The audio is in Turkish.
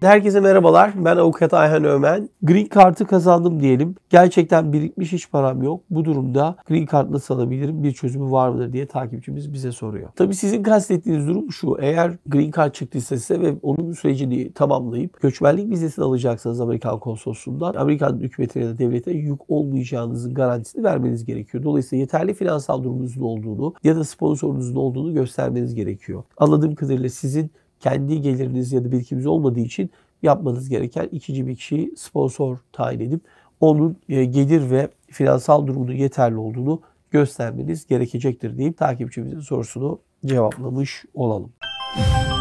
Herkese merhabalar. Ben avukat Ayhan Ömen. Green Card'ı kazandım diyelim. Gerçekten birikmiş hiç param yok. Bu durumda Green Card nasıl alabilirim? Bir çözümü var mıdır diye takipçimiz bize soruyor. Tabii sizin kastettiğiniz durum şu. Eğer Green Card çıktıysa size ve onun sürecini tamamlayıp göçmenlik vizesini alacaksanız Amerikan konsolosluğundan Amerikan hükümetine ya da devlete yük olmayacağınızın garantisini vermeniz gerekiyor. Dolayısıyla yeterli finansal durumunuzun olduğunu ya da sponsorunuzun olduğunu göstermeniz gerekiyor. Anladığım kadarıyla sizin kendi geliriniz ya da birikiminiz olmadığı için yapmanız gereken ikinci bir kişiyi sponsor tayin edip onun e, gelir ve finansal durumunun yeterli olduğunu göstermeniz gerekecektir deyip takipçimizin sorusunu cevaplamış olalım. Müzik